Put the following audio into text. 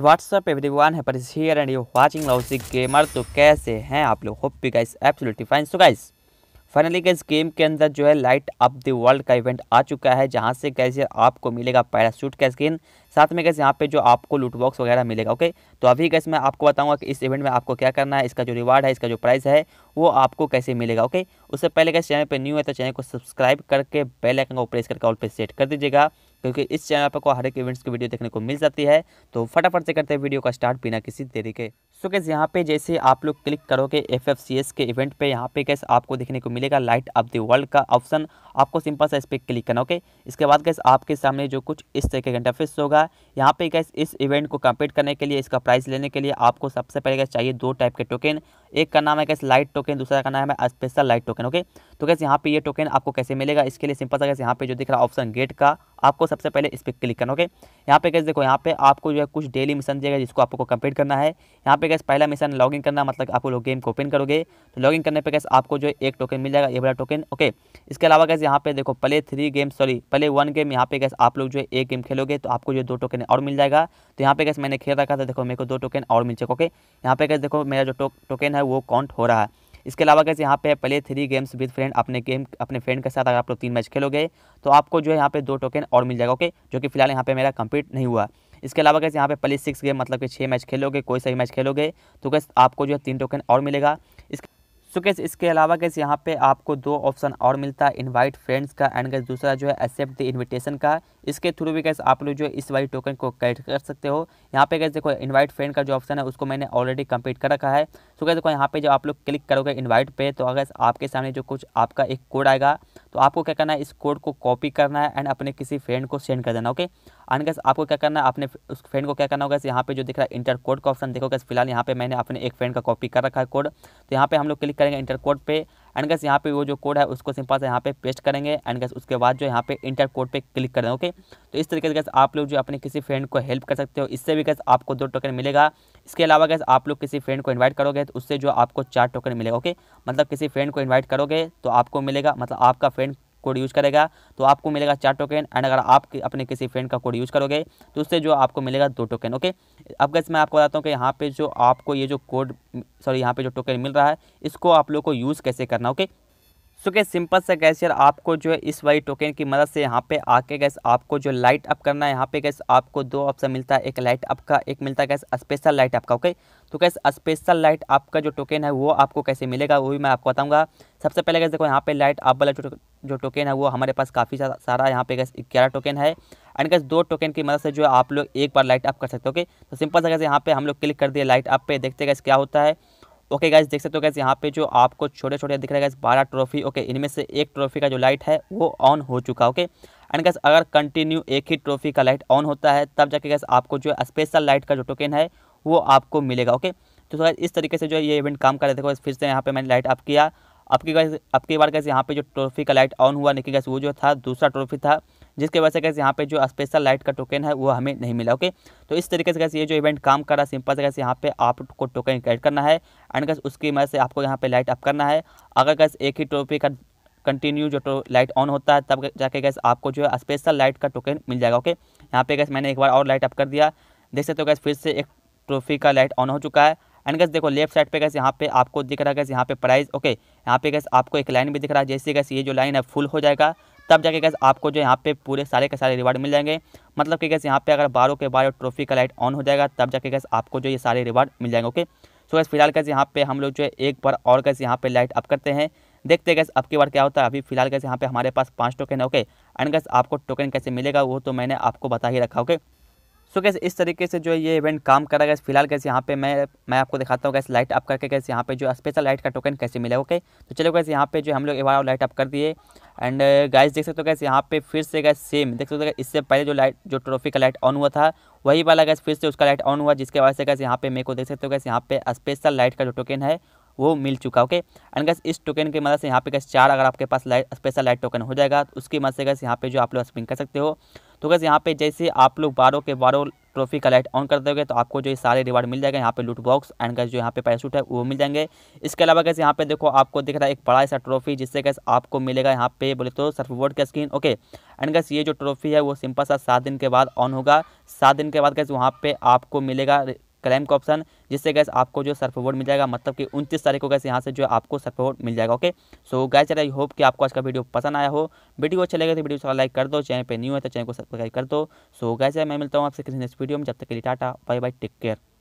WhatsApp every everyone है पर here and you watching lousy gamer तो कैसे हैं आप लोग hope P guys absolutely fine so guys finally guys game के अंदर जो है लाइट अप द वर्ल्ड का इवेंट आ चुका है जहाँ से कैसे आपको मिलेगा पैराशूट का स्किन साथ में कैसे यहाँ पे जो आपको लूट बॉक्स वगैरह मिलेगा ओके तो अभी कैसे मैं आपको बताऊंगा कि इस इवेंट में आपको क्या करना है इसका जो रिवार्ड है इसका जो प्राइस है वो आपको कैसे मिलेगा ओके उससे पहले कैसे चैनल पर न्यू है तो चैनल को सब्सक्राइब करके बेल आइकन को प्रेस करके ऑल पे सेट कर दीजिएगा क्योंकि इस चैनल पर को हर एक इवेंट्स की वीडियो देखने को मिल जाती है तो फटाफट से करते हैं वीडियो का स्टार्ट बिना किसी देरी के सो कैसे यहाँ पे जैसे आप लोग क्लिक करोगे एफ एफ सी एस के इवेंट पे यहाँ पे कैसे आपको देखने को मिलेगा लाइट ऑफ द वर्ल्ड का ऑप्शन आपको सिंपल सा इस पर क्लिक करना ओके इसके बाद कैसे आपके सामने जो कुछ इस तरीके का इंटरफेस होगा यहाँ पे कैसे इस इवेंट को कम्प्लीट करने के लिए इसका प्राइस लेने के लिए आपको सबसे पहले कैसे चाहिए दो टाइप के टोकन एक का नाम है कैसे लाइट टोकन दूसरा का नाम है स्पेशल लाइट टोकन ओके तो कैसे यहाँ पे ये टोकन आपको कैसे मिलेगा इसके लिए सिंपल सा कैसे यहाँ पे जो दिख रहा ऑप्शन गेट का आपको सबसे पहले इस पर क्लिक करना ओके यहाँ पे कैसे देखो यहाँ पे आपको जो है कुछ डेली मिशन देगा जिसको आपको कंप्लीट करना है यहाँ पे कैसे पहला मिशन लॉगिन करना मतलब आप लोग गेम को ओपन करोगे तो लॉगिन करने पे कैसे आपको जो है एक टोकन मिल जाएगा ये बड़ा टोकन ओके इसके अलावा कैसे यहाँ पे देखो play three game sorry play one game यहाँ पे कैसे आप लोग जो है एक गेम खेलोगे तो आपको जो दो टोकन और मिल जाएगा तो यहाँ पे कैसे मैंने खेल रखा था तो देखो मेरे को दो टोकन और मिल चुके ओके यहाँ पे कैसे देखो मेरा जो टोकन है वो काउंट हो रहा है इसके अलावा कैसे यहाँ पे play three games with friend अपने गेम अपने फ्रेंड के साथ अगर आप लोग तीन मैच खेलोगे तो आपको जो है यहाँ पे दो टोकन और मिल जाएगा ओके जो कि फिलहाल यहाँ पे मेरा कंप्लीट नहीं हुआ इसके अलावा कैसे यहाँ पे प्ले सिक्स गेम मतलब कि छः मैच खेलोगे कोई सही मैच खेलोगे तो कैसे आपको जो है तीन टोकन और मिलेगा सो तो कैसे इसके अलावा कैसे यहाँ पे आपको दो ऑप्शन और मिलता है इनवाइट फ्रेंड्स का एंड गैस दूसरा जो है एक्सेप्ट द इनविटेशन का इसके थ्रू भी कैसे आप लोग जो इस वाली टोकन को कैट कर सकते हो यहाँ पे कैसे देखो इनवाइट फ्रेंड का जो ऑप्शन है उसको मैंने ऑलरेडी कंप्लीट कर रखा है सो तो कैसे देखो यहाँ पे जब आप लोग क्लिक करोगे इन्वाइट पर तो अगर आपके सामने जो कुछ आपका एक कोड आएगा तो आपको क्या करना है इस कोड को कॉपी करना है एंड अपने किसी फ्रेंड को सेंड कर देना ओके आने गैस आपको क्या करना है अपने उस फ्रेंड को क्या करना होगा यहाँ पे जो दिख रहा है इंटर कोड का ऑप्शन देखो गैस फिलहाल यहाँ पे मैंने अपने एक फ्रेंड का कॉपी कर रखा है कोड तो यहाँ पे हम लोग क्लिक करेंगे इंटर कोड पे एंड गैस यहाँ पे वो जो कोड है उसको सिंपल से यहाँ पे पेस्ट करेंगे एंड गैस उसके बाद जो यहाँ पे इंटर कोड पे क्लिक कर दें ओके तो इस तरीके से गैस आप लोग जो अपने किसी फ्रेंड को हेल्प कर सकते हो इससे भी गैस आपको दो टोकन मिलेगा इसके अलावा गैस आप लोग किसी फ्रेंड को इन्वाइट करोगे तो उससे जो आपको चार टोकन मिलेगा ओके मतलब किसी फ्रेंड को इन्वाइट करोगे तो आपको मिलेगा मतलब आपका फ्रेंड कोड यूज़ करेगा तो आपको मिलेगा चार टोकन एंड अगर आप अपने किसी फ्रेंड का कोड यूज़ करोगे तो उससे जो आपको मिलेगा दो टोकन ओके अब गैस मैं आपको बताता हूँ कि यहाँ पे जो आपको ये जो कोड सॉरी यहाँ पे जो टोकन मिल रहा है इसको आप लोग को यूज़ कैसे करना ओके सो तो गैस सिंपल सा गैस यार आपको जो है इस वाली टोकन की मदद से यहाँ पे आके गैस आपको जो लाइट अप करना है यहाँ पे गैस आपको दो ऑप्शन मिलता है एक लाइट अप का एक मिलता है गैस स्पेशल लाइट अप का ओके तो गैस स्पेशल लाइट अप का जो टोकन है वो आपको कैसे मिलेगा वो भी मैं आपको बताऊँगा सबसे पहले गैस देखो यहाँ पे लाइट अप वाला जो टोकन है वो हमारे पास काफ़ी सारा यहाँ पे गैस ग्यारह टोकन है एंड गैस दो टोकन की मदद से जो है आप लोग एक बार लाइट अप कर सकते हो ओके तो सिंपल सा गैस यहाँ पे हम लोग क्लिक कर दिए लाइट अप पे देखते गैस क्या होता है ओके गाइज देख सकते हो गैस यहाँ पे जो आपको छोटे छोटे दिख रहे हैं गैस बारह ट्रॉफी ओके इनमें से एक ट्रॉफी का जो लाइट है वो ऑन हो चुका ओके एंड गैस अगर कंटिन्यू एक ही ट्रॉफी का लाइट ऑन होता है तब जाके गैस आपको जो स्पेशल लाइट का जो टोकन है वो आपको मिलेगा ओके तो सर इस तरीके से जो है ये इवेंट काम कर रहे थे फिर से यहाँ पे मैंने लाइट अप किया आपकी गैस आपकी बार गैस यहाँ पे जो ट्रॉफी का लाइट ऑन हुआ लेकिन गैस वो जो था दूसरा ट्रॉफी था जिसके वजह से कैसे यहाँ पे जो स्पेशल लाइट का टोकन है वो हमें नहीं मिला ओके तो इस तरीके से कैसे ये जो इवेंट काम कर रहा है सिंपल से कैसे यहाँ पे आपको टोकन ऐड करना है एंड कैसे उसकी मदद से आपको यहाँ पे लाइट अप करना है अगर कैसे एक ही टोपी का कंटिन्यू जो तो लाइट ऑन होता है तब जाके कैसे आपको जो है स्पेशल लाइट का टोकन मिल जाएगा ओके यहाँ पे कैसे मैंने एक बार और लाइट अप कर दिया देख सकते हो कैसे फिर से एक ट्रॉफी का लाइट ऑन हो चुका है एंड कैसे देखो लेफ्ट साइड पे कैसे यहाँ पे आपको दिख रहा है कैसे यहाँ पे प्राइस ओके यहाँ पे कैसे आपको एक लाइन भी दिख रहा है जैसे कैसे ये जो लाइन है फुल हो जाएगा तब जाके गैस आपको जो यहाँ पे पूरे सारे के सारे रिवार्ड मिल जाएंगे मतलब कि गैस यहाँ पे अगर बारह के बारह ट्रॉफी का लाइट ऑन हो जाएगा तब जाके गैस आपको जो ये सारे रिवार्ड मिल जाएंगे ओके सो गैस फिलहाल कैसे यहाँ पे हम लोग जो है एक बार और गैस यहाँ पे लाइट अप करते हैं देखते हैं गैस अब की बार क्या होता है अभी फिलहाल कैसे यहाँ पे हमारे पास पाँच टोकन है ओके एंड गैस आपको टोकन कैसे मिलेगा वो तो मैंने आपको बता ही रखा ओके सो कैसे इस तरीके से जो है ये इवेंट काम करा गया फिलहाल कैसे यहाँ पे मैं मैं आपको दिखाता हूँ कैसे लाइट अप करके कैसे यहाँ पे जो स्पेशल लाइट का टोकन कैसे मिला ओके तो चलो कैसे यहाँ पे जो हम लोग बार लाइट अप कर दिए एंड गाइस uh, देख सकते हो कैसे यहाँ पे फिर से गैस सेम देख सकते हो इससे पहले जो लाइट जो ट्रॉफी का लाइट ऑन हुआ था वही वाला गैस फिर से उसका लाइट ऑन हुआ जिसके वजह से कैसे यहाँ पे मेरे को देख सकते हो कैसे यहाँ पे स्पेशल लाइट का जो टोकन है वो मिल चुका ओके एंड गैस इस टोकन की मदद से यहाँ पे कैसे चार अगर आपके पास लाइट स्पेशल लाइट टोकन हो जाएगा तो उसकी मदद से कैसे यहाँ पे जो आप लोग स्पिन कर सकते हो तो गैस यहाँ पे जैसे आप लोग बारह के बारह ट्रॉफी का लाइट ऑन कर दोगे तो आपको जो ये सारे रिवार्ड मिल जाएगा यहाँ पे लूट बॉक्स एंड गैस जो यहाँ पे पैसूट है वो मिल जाएंगे इसके अलावा गैस यहाँ पे देखो आपको दिख रहा है एक बड़ा ऐसा ट्रॉफी जिससे गैस आपको मिलेगा यहाँ पे बोले तो सर्फबोर्ड का स्क्रीन ओके एंड गैस ये जो ट्रॉफी है वो सिंपल सा सात दिन के बाद ऑन होगा सात दिन के बाद गैस वहाँ पर आपको मिलेगा क्लेम का ऑप्शन जिससे गैस आपको जो सर्फ अवॉर्ड मिल जाएगा मतलब कि उनतीस तारीख को गैस यहाँ से जो आपको सर्फ अवॉर्ड मिल जाएगा okay so guys I hope कि आपको आज का वीडियो पसंद आया हो वीडियो अच्छा लगे तो वीडियो को लाइक कर दो चैनल पर न्यू है तो चैनल को सब्सक्राइब कर दो सो गैस मैं मिलता हूँ आपसे किसी नेक्स्ट वीडियो में जब तक के लिए tata bye bye take care